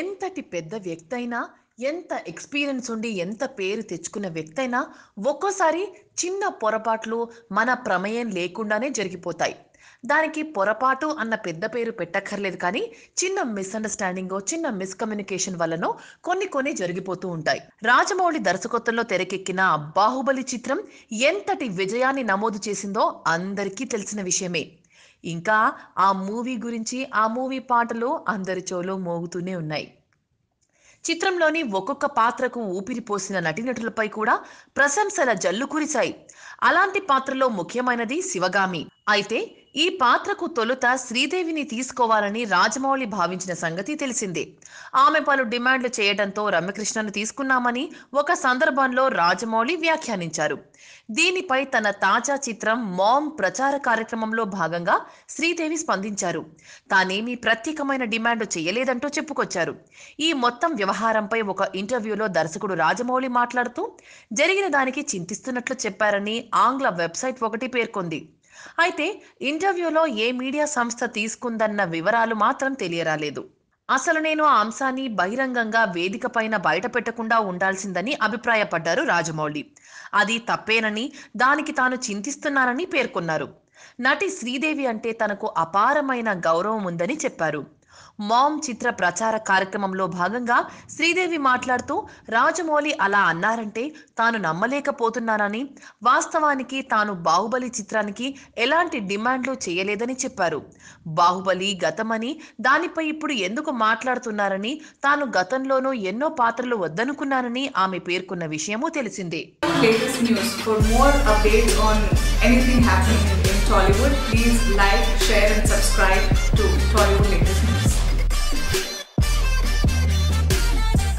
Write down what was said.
ఎంతటి పెద్ద వ్యక్తి అయినా ఎంత ఎక్స్పీరియన్స్ ఉండి ఎంత పేరు తెచ్చుకున్న వ్యక్తి అయినా ఒక్కోసారి చిన్న పొరపాట్లు మన ప్రమేయం లేకుండానే జరిగిపోతాయి దానికి పొరపాటు అన్న పెద్ద పేరు పెట్టక్కర్లేదు కానీ చిన్న మిస్అండర్స్టాండింగ్ చిన్న మిస్కమ్యూనికేషన్ వల్లనో కొన్ని కొన్ని జరిగిపోతూ ఉంటాయి రాజమౌళి దర్శకత్వంలో తెరకెక్కిన బాహుబలి చిత్రం ఎంతటి విజయాన్ని నమోదు చేసిందో అందరికీ తెలిసిన విషయమే ఇంకా ఆ మూవీ గురించి ఆ మూవీ పాటలు అందరి చోలో మోగుతూనే ఉన్నాయి చిత్రంలోని ఒక్కొక్క పాత్రకు ఊపిరిపోసిన నటీనటులపై కూడా ప్రశంసల జల్లు కురిశాయి అలాంటి పాత్రలో ముఖ్యమైనది శివగామి అయితే ఈ పాత్రకు తొలుత శ్రీదేవిని తీసుకోవాలని రాజమౌళి భావించిన సంగతి తెలిసిందే ఆమె పలు డిమాండ్లు చేయడంతో రమ్యకృష్ణను తీసుకున్నామని ఒక సందర్భంలో రాజమౌళి వ్యాఖ్యానించారు దీనిపై తన తాజా చిత్రం మామ్ ప్రచార కార్యక్రమంలో భాగంగా శ్రీదేవి స్పందించారు తానేమీ ప్రత్యేకమైన డిమాండ్ చేయలేదంటూ చెప్పుకొచ్చారు ఈ మొత్తం వ్యవహారంపై ఒక ఇంటర్వ్యూలో దర్శకుడు రాజమౌళి మాట్లాడుతూ జరిగిన దానికి చింతిస్తున్నట్లు చెప్పారని ఆంగ్ల వెబ్సైట్ ఒకటి పేర్కొంది అయితే ఇంటర్వ్యూలో ఏ మీడియా సంస్థ తీసుకుందన్న వివరాలు మాత్రం తెలియరాలేదు అసలు నేను ఆ అంశాన్ని బహిరంగంగా వేదిక పైన పెట్టకుండా ఉండాల్సిందని అభిప్రాయపడ్డారు రాజమౌళి అది తప్పేనని దానికి తాను చింతిస్తున్నానని పేర్కొన్నారు నటి శ్రీదేవి అంటే తనకు అపారమైన గౌరవం ఉందని చెప్పారు మామ్ చిత్ర ప్రచార కార్యక్రమంలో భాగంగా శ్రీదేవి మాట్లాడుతూ రాజమౌళి అలా అన్నారంటే తాను నమ్మలేకపోతున్నానని వాస్తవానికి తాను బాహుబలి చిత్రానికి ఎలాంటి డిమాండ్లు చేయలేదని చెప్పారు బాహుబలి గతమని దానిపై ఇప్పుడు ఎందుకు మాట్లాడుతున్నారని తాను గతంలోనూ ఎన్నో పాత్రలు వద్దనుకున్నానని ఆమె పేర్కొన్న విషయము తెలిసిందే Tollywood, please like, share and subscribe to Tollywood Latest.